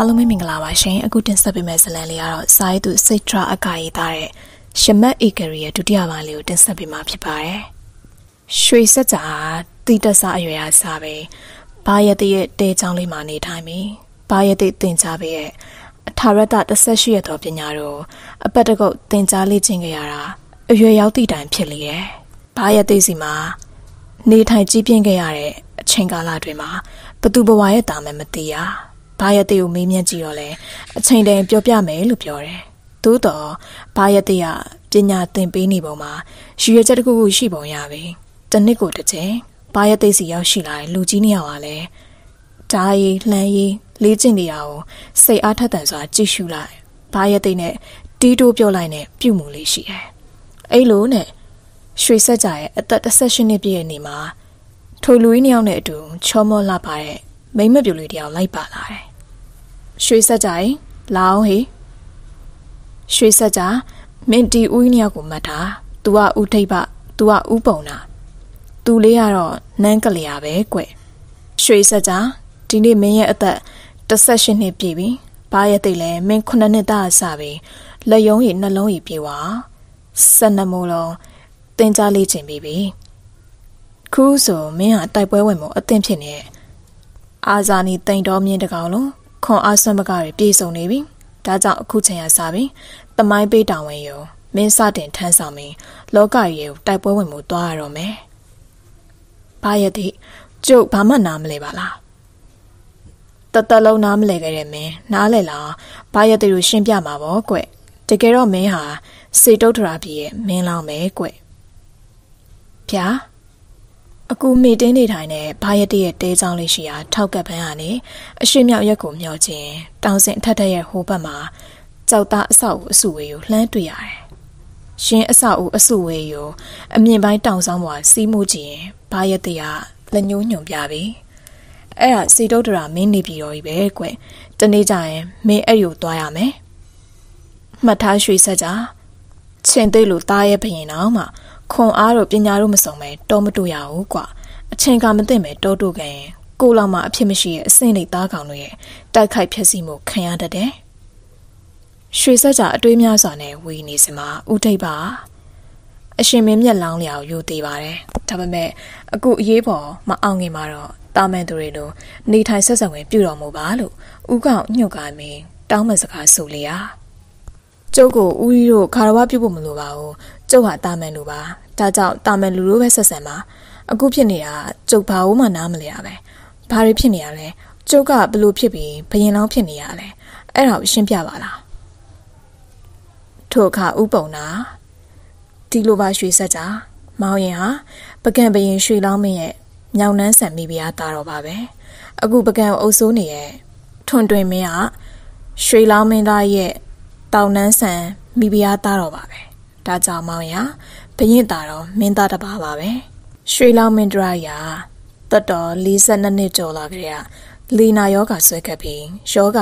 အားလုံးမင်္ဂလာပါရှင်အခုတင်ဆက်ပေးမယ့်ဇာတ်လမ်းလေးကတော့စာရေးသူစိတ်ထရအကာရေးသားတဲ့ရှမတ်ဧကရီရဲ့ဒုတိယပိုင်းလေးကိုတင်ဆက်ပေးမှာဖြစ်ပါတယ်ရွှေစက်ကြာတိတက်စာအရွယ်အစားပဲဘာရတဲ့ရဲ့တဲချောင်းလေးမှာနေထိုင်ပြီးဘာရတဲ့တင်ကြားပေးရဲ့အထာရတ18ရက်တော်ပညာတို့အပတ်တကုတ်တင်ကြားလေ့ကျင့်ကြရတာအရွယ်ရောက်သည့်တိုင်ဖြစ်လေရဲ့ဘာရတဲ့စီမှာနေထိုင်ကြည်ပြင်းကြရတဲ့အချိန်ကာလတွင်မှာဘသူဘဝရဲ့တာမဲမသိရဘာရတဲ့ကိုမေးမြန်းကြည့်တော့လဲအချိန်တန်ပြောပြမယ်လို့ပြောတယ်။သို့တော့ဘာရတဲ့ကပညာသင်ပေးနေပုံမှာရည်ရွယ်ချက်တစ်ခုခုရှိပုံရပြီ။တစ်နှစ်ကိုတစ်ချိန်ဘာရတဲ့စီရောက်ရှိလာတဲ့လူကြီးနှစ်ယောက်ကလည်းဒါရီလှမ်းရီလေးကျင့်နေရအောင်စိတ်အားထက်သန်စွာ ကြည့်ရှုလိုက်။ဘာရတဲ့နဲ့တီးတိုးပြောလိုက်နဲ့ပြုမှုလေးရှိတယ်။အဲ့လိုနဲ့ရွှေဆက်ကြရဲ့အသက်18နှစ်ပြည့်တဲ့နေ့မှာထိုလူကြီးနှစ်ယောက်နဲ့အတူချောမောလှပါတဲ့မိမပြူလေးတယောက်လိုက်ပါလာတယ်ရွှေဆက်ကြရင်လာအောင်ဟေရွှေဆက်ကြမင်းတီဦးနှစ်ယောက်ကိုမှတ်တာ။ तू ကဦးထိပ်ပ။ तू ကဦးပုံတာ။ तू လေးကတော့နန်းကလျာပဲကွ။ရွှေဆက်ကြဒီနေ့မင်းရဲ့အသက်18နှစ်ပြည့်ပြီ။ဘာရဲ့သိလဲမင်း9နှစ်သားအစပဲ။လက်ရုံးကြီးနှလုံးကြီးပြေဝါ။ဆက်နှမိုးလုံးတင်ကြလေးခြင်းပြီပြီ။ခုဆိုမင်းဟာတိုက်ပွဲဝင်မှုအသင့်ဖြစ်နေ။အာဇာနည်တိန်တော်မြင့်တကောင်လုံးခွန်အားစွမ်းပကတွေပြေဆုံးနေပြီ။ဒါကြောင့်အခုချိန်ရစားပြီ။တမိုင်းပေးတာဝန်ရော မင်းစတင်ထမ်းဆောင်ပြီးလောကကြီးကိုတိုက်ပွဲဝင်မှုသွားရတော့မယ်။ဘာရဲ့တိကျုပ်ဘာမှနားမလဲပါလား။တတလုံးနားမလဲခဲ့တယ်မင်းနားလဲလား။ဘာရဲ့တိကိုရှင်းပြမှာပေါ့ကွ။တကယ်တော့မင်းဟာစေတုထရာပြည်ရဲ့မင်းလောင်းပဲကွ။ဖျားအကူမေတင်းနေထိုင်တဲ့ဘာရတရဲ့တဲချောင်းလေးရှိရာထောက်ကပ်ပန်းကနေအရှိမြောက်ရက်ကိုမြောက်ချင်းတောင်စင်အထက်ထက်ရဲ့ဟိုဘက်မှာကြောက်သားအဆောက်အစုဝေးကိုလှမ်းတွေ့ရတယ်။ရှင်အဆောက်အစုဝေးကို အမြင်ပိုင်းတောင်ဆောင်ပေါ်စီးမှုကြည့်ရင်ဘာရတရလက်ညှိုးညွန်ပြပြီ။အဲ့ဒါစီတုဒ္ဒရာမင်းနေပြီတော်ကြီးပဲကွ။တနေ့ကျရင်မင်းအဲ့ဒီကိုသွားရမယ်။မှတ်ထားရွှေဆက်ကြ။ချင်းသေးလို့သားရဲ့ဘရင်တော်မှာခွန်အားတို့ပညာတို့မစုံပဲတော့မတူရဘူးကွာအချိန်ကမသိမဲ့တိုးတူကန်ကိုလောက်မှအဖြစ်မရှိရဲ့အစင်းလေးသားကောင်တို့ရဲ့တိုက်ခိုက်ဖြစ်စီမှုခံရတတ်တယ်။ရွှေဆက်ကြအတွေးများစွာနဲ့ဝီနေစမှာဥဒိတ်ပါအရှင်မင်းမျက်လောင်းလျောက်ယူသေးပါတယ်။ဒါပေမဲ့အခုအရေးပေါ်မအောင်ခင်မှာတော့တာမန်သူတွေလို နေထိုင်ဆက်ဆံဝင် ပြုတော်မူပါလို့ဥကောင်ညွှန်ကားမင်းတောင်းပန်စကားဆိုလေရာ။ကျုပ်ကိုဦးရီတို့ခါရဝပြုဖို့မလိုပါဘူးကျုပ်ဟာတာမန်လူပါဒါကြောင့်တာမန်လူလိုပဲဆက်ဆံပါအခုဖြစ်နေတာကျုပ်ဘာမှနားမလည်ရပဲဘာတွေဖြစ်နေရလဲကျုပ်ကဘလို့ဖြစ်ပြီးဘယင်လောင်းဖြစ်နေရလဲအဲ့ဒါကိုရှင်းပြပါလားထို့အခါဥပုံနာဒီလိုပါရွှေဆက်ကြမောင်ရင်ဟာပကံဘယင်ရွှေလောင်းမင်းရဲ့မြောင်နှန်းဆံမိဖုရားတာတော်ပါပဲအခုပကံအုပ်ဆိုးနေရဲ့ထွန်တွင်မင်းကရွှေလောင်းမင်းသားရဲ့တောင်နှန်းဆန်မိဖုရားသားတော်ပါပဲဒါကြောင့်မောင်ရဘရင်သားတော်မင်းသားတစ်ပါးပါပဲရွှေလောင်းမင်ဒရာယာတက်တော်42နှစ်ကျော်လာကြရလီနာယောဂါဆွဲခဲ့ပြီးယောဂ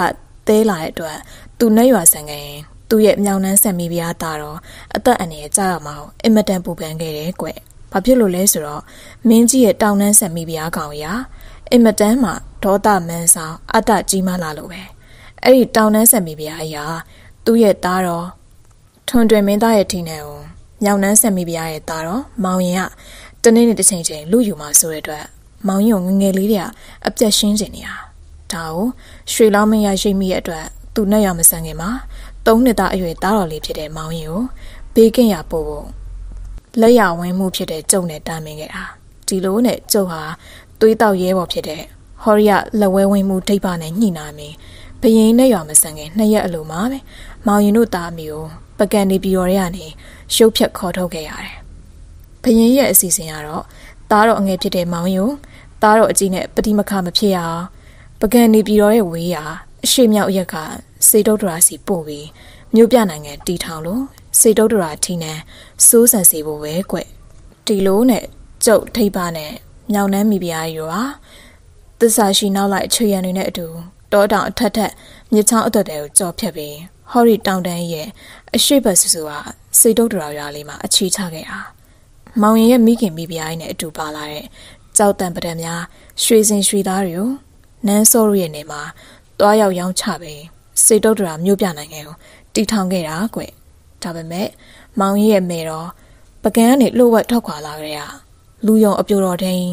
သဲလာတဲ့အတွက်သူနဲ့ရွာဆန်ခဲ့ရင်သူ့ရဲ့မြောင်နှန်းဆန်မိဖုရားသားတော်အသက်အန္တရာယ်ကြောက်မှာအင်မတန်ပူပန်ခဲ့တယ်ကွ။ဘာဖြစ်လို့လဲဆိုတော့မင်းကြီးရဲ့တောင်နှန်းဆန်မိဖုရားကောင်ရာအင်မတန်မှဒေါသမန်ဆောင်အတ္တကြီးမားလာလို့ပဲ။အဲ့ဒီတောင်နှန်းဆန်မိဖုရားအရာသူ့ရဲ့သားတော်ထွန်တွင်မင်းသားရဲ့ထင်တယ်ကိုမြောင်နှန်းဆက်မိပြရတဲ့သားတော်မောင်ရင်ကတနေ့နဲ့တစ်ချိန်ချိန်လူယူမှာဆိုတဲ့အတွက် မောင်ရင်ကိုငငယ်လေးတွေကအပြက်ရှင်းနေနေတာဒါကိုရွှေလောင်းမရရှိမိရဲ့အတွက် သူနဲ့ရောမဆန်ခင်မှာ၃နှစ်သားအရွယ်သားတော်လေးဖြစ်တဲ့မောင်ရင်ကိုဘေးကင်းရာပို့ဖို့လက်ရဝင်းမှုဖြစ်တဲ့ကျုံနဲ့တာမင်ခဲ့တာဒီလိုနဲ့ကျုံဟာသွေးတောက်ရဲပေါ်ဖြစ်တဲ့ဟော်ရီယလက်ဝဲဝင်းမှုဒိဗ္ဗနဲ့ညှိနာမင်းဘယင်းနဲ့ရောမဆန်ခင်နှစ်ရက်အလိုမှာပဲမောင်ရင်တို့သားအမိကိုပကံနေပြည်တော်ထဲကနေရုပ်ဖြတ်ခေါ်ထုတ်ခဲ့ရတယ်။ဘရင်ရဲ့အစီအစဉ်ကတော့သားတော်အငယ်ဖြစ်တဲ့မောင်ရင်ကိုသားတော်အကြီးနဲ့ပဋိမခမဖြစ်ရအောင်ပကံနေပြည်တော်ရဲ့ဝေးရာအရှိမြောက်ရက်ကစေတုဒ္ဒရာစီပို့ပြီးမြို့ပြနိုင်ငံတီထောင်လို့စေတုဒ္ဒရာထီနန်းစိုးစံစီဖို့ပဲကွဒီလိုနဲ့ကျုပ်ထိပ်ပါနဲ့မြောင်နှမ်းမိဖုရားရောသစ္စာရှိနောက်လိုက်ချွေရံတွေနဲ့အတူတောတောင်အထက်ထက်မြစ်ချောင်းအသွက်တွေကိုကြော်ဖြတ်ပြီးဟော်ရီတောင်တန်းရဲ့အရှိဘဆူဆူကစေတုတ်တရာရွာလေးမှာအခြေချခဲ့တာမောင်ရင်ရဲ့မိခင်မိဖုရားနဲ့အတူပါလာတဲ့ကြောက်တံပဒံများရွှေစင်ရွှေသားတွေကိုနန်းစောရဲ့နေမှာတွားရောက်ရောင်းချပဲစေတုတ်တရာမြို့ပြနိုင်ငံကိုတီထောင်ခဲ့တာကွဒါပေမဲ့မောင်ရင်ရဲ့မေတော်ပကံကနေလှုပ်ဝက်ထွက်ခွာလာကြတဲ့လူယုံအပြိုတော်ထင်း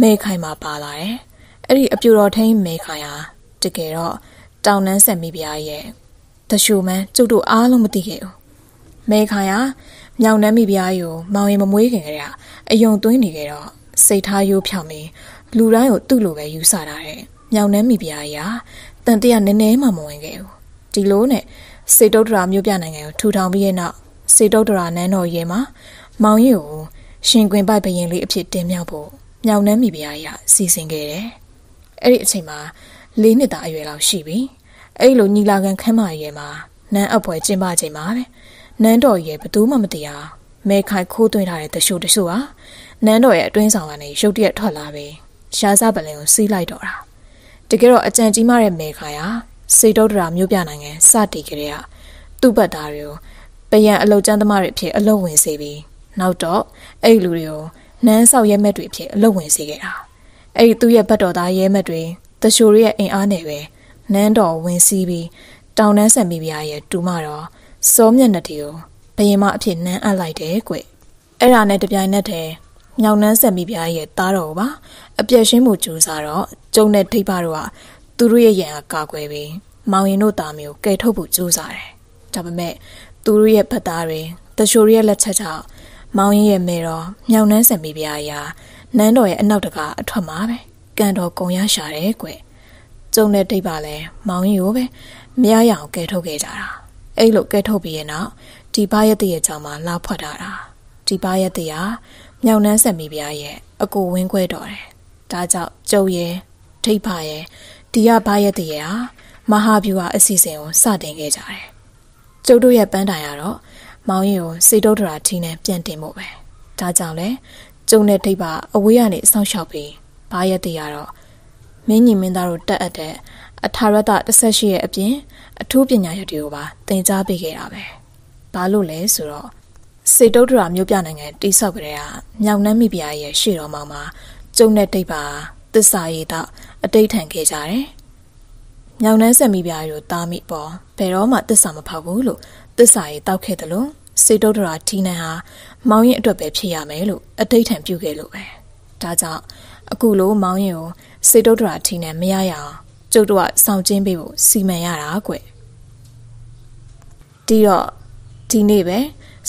မဲခိုင်မှာပါလာတယ်အဲ့ဒီအပြိုတော်ထင်းမဲခိုင်ဟာတကယ်တော့တောင်နှန်းဆက်မိဖုရားရဲ့တရှူမန်ကျုပ်တို့အားလုံးမသိခဲ့ဘူးမဲခါရမြောင်နှမ်းမိပြားယူမောင်ရင်မမွေးခင်ကတည်းကအယုံသွင်းနေခဲ့တော့စိတ်ထားရိုးဖြောင်ပြီးလူတိုင်းကိုသူ့လိုပဲယူဆတာတဲ့မြောင်နှမ်းမိပြားရာတန်တရားနည်းနည်းမှမဝင်ခဲ့ဘူးဒီလိုနဲ့စေတုဒ္ဒရာမြို့ပြနိုင်ငံကိုထူထောင်ပြီးတဲ့နောက်စေတုဒ္ဒရာနန်းတော်ရဲမှာမောင်ရင်ကိုရှင်ခွင်ပိုက်ဘရင်လေးအဖြစ်တင်မြောက်ဖို့မြောင်နှမ်းမိပြားရာစီစဉ်ခဲ့တယ်အဲ့ဒီအချိန်မှာ၄နှစ်သားအရွယ်လောက်ရှိပြီ။အဲ့လိုညီလာခံခမ်းမရဲမှာနန်းအပွဲကျင်းပချိန်မှာပဲနန်းတော်ရဲ့ဘသူမှမတရားမဲခိုင်ခိုးသွင်းထားတဲ့တရှို့တရှို့ဟာနန်းတော်ရဲ့အတွင်းဆောင်ကနေရုတ်တရက်ထွက်လာပြီးရှားစားပလင်ကိုစီးလိုက်တော့တာတကယ်တော့အကြံကြီးမတဲ့မဲခိုင်ဟာစေတုဒ္ဒရာမျိုးပြနိုင်ငံစတီကလေးကသူ့ဘက်သားတွေကိုပယံအလုတ်ကျန်းသမားတွေအဖြစ်အလုတ်ဝင်စေပြီးနောက်တော့အဲ့လူတွေကိုနန်းဆောက်ရဲမက်တွေအဖြစ်အလုတ်ဝင်စေခဲ့တာအဲ့ဒီသူ့ရဲ့ဘတ်တော်သားရဲမက်တွေတရှို့ရဲ့အင်အားနဲ့ပဲနန်းတော်ဝင်စီးပြီးတောင်တန်းဆံမိပြားရဲ့တူမတော်စောမျက်နှာတီကိုဘယင်မအဖြစ်နန်းအပ်လိုက်တယ်ကွအဲ့ဒါနဲ့တပြိုင်နက်တည်းမြောင်နှန်းဆံမိပြားရဲ့သားတော်ပါ အပြက်ရှင်းမှုကြိုးစားတော့ကျုံတဲ့ထိပ်ပါတို့ကသူတို့ရဲ့ရန်အားကာကွယ်ပြီးမောင်ရင်တို့သားမျိုးကယ်ထုတ်ဖို့ကြိုးစားတယ်ဒါပေမဲ့သူတို့ရဲ့ဖက်သားတွေတရှိုရဲ့လက်ချက်ကြောင့်မောင်ရင်ရဲ့မေတော်မြောင်နှန်းဆံမိပြားရာနန်းတော်ရဲ့အနောက်တကအထွက်မှာပဲကန်တော်ကုံရရှာတယ်ကွယ်ကျုံနဲ့တိတ်ပါလဲမောင်ကြီးကိုပဲမရရအောင်ကဲထုတ်ခဲ့ကြတာအဲ့လိုကဲထုတ်ပြီးရင်တော့ဒီဘာရက်တရဲ့ကြောင့်မှလာဖွက်ထားတာဒီဘာရက်တရာမြောင်နှန်းဆက်မိပြားရဲ့အကိုဝင်းခွဲတော်တယ်ဒါကြောင့်ကျုံရဲ့ထိပ်ဖာရဲ့ဒီရဘာရက်တရဲ့ဟာမဟာဗျူဟာအစီအစဉ်ကိုစတင်ခဲ့ကြတယ်ကျုပ်တို့ရဲ့ပန်းတိုင်ကတော့မောင်ရင်ကိုစေတုဒ္ဒရာထင်းနဲ့ပြန်တင်ဖို့ပဲဒါကြောင့်လဲကျုံနဲ့ထိပ်ပါအဝေးကနေစောင့်ရှောက်ပြီးဘာရက်တရတော့မင်းကြီးမင်းသားတို့တက်အပ်တဲ့အထာရတ18ရဲ့အပြင်အထူးပညာရည်တွေကိုပါသင်ကြားပေးခဲ့တာပဲ။ဘာလို့လဲဆိုတော့စေတုဒ္ဒရာမြို့ပြနိုင်ငံတိဆောက်ကြတဲ့မြောင်နှမ်းမိဖုရားရဲ့ရှေ့တော်မှာမှာကျုံတဲ့တိတ်ပါသစ္စာရည်တော့အတိတ်ထန်ခဲ့ကြတယ်။မြောင်နှမ်းဆက်မိဖုရားတို့တားမိပေါ်ဘယ်တော့မှသစ္စာမဖောက်ဘူးလို့သစ္စာရည်တောက်ခဲ့တယ်လို့စေတုဒ္ဒရာထီနန်ဟာမောင်ရင်အတွက်ပဲဖြစ်ရမယ်လို့အတိတ်ထန်ပြုခဲ့လို့ပဲ။ဒါကြောင့်အခုလိုမောင်ရင်ကိုစေတုဒ္ဒရာထီနဲ့မရရအောင်ကျုပ်တို့ကဆောင်ကျင်းပေးဖို့စီမံရတာကွ။ဒီတော့ဒီနေ့ပဲ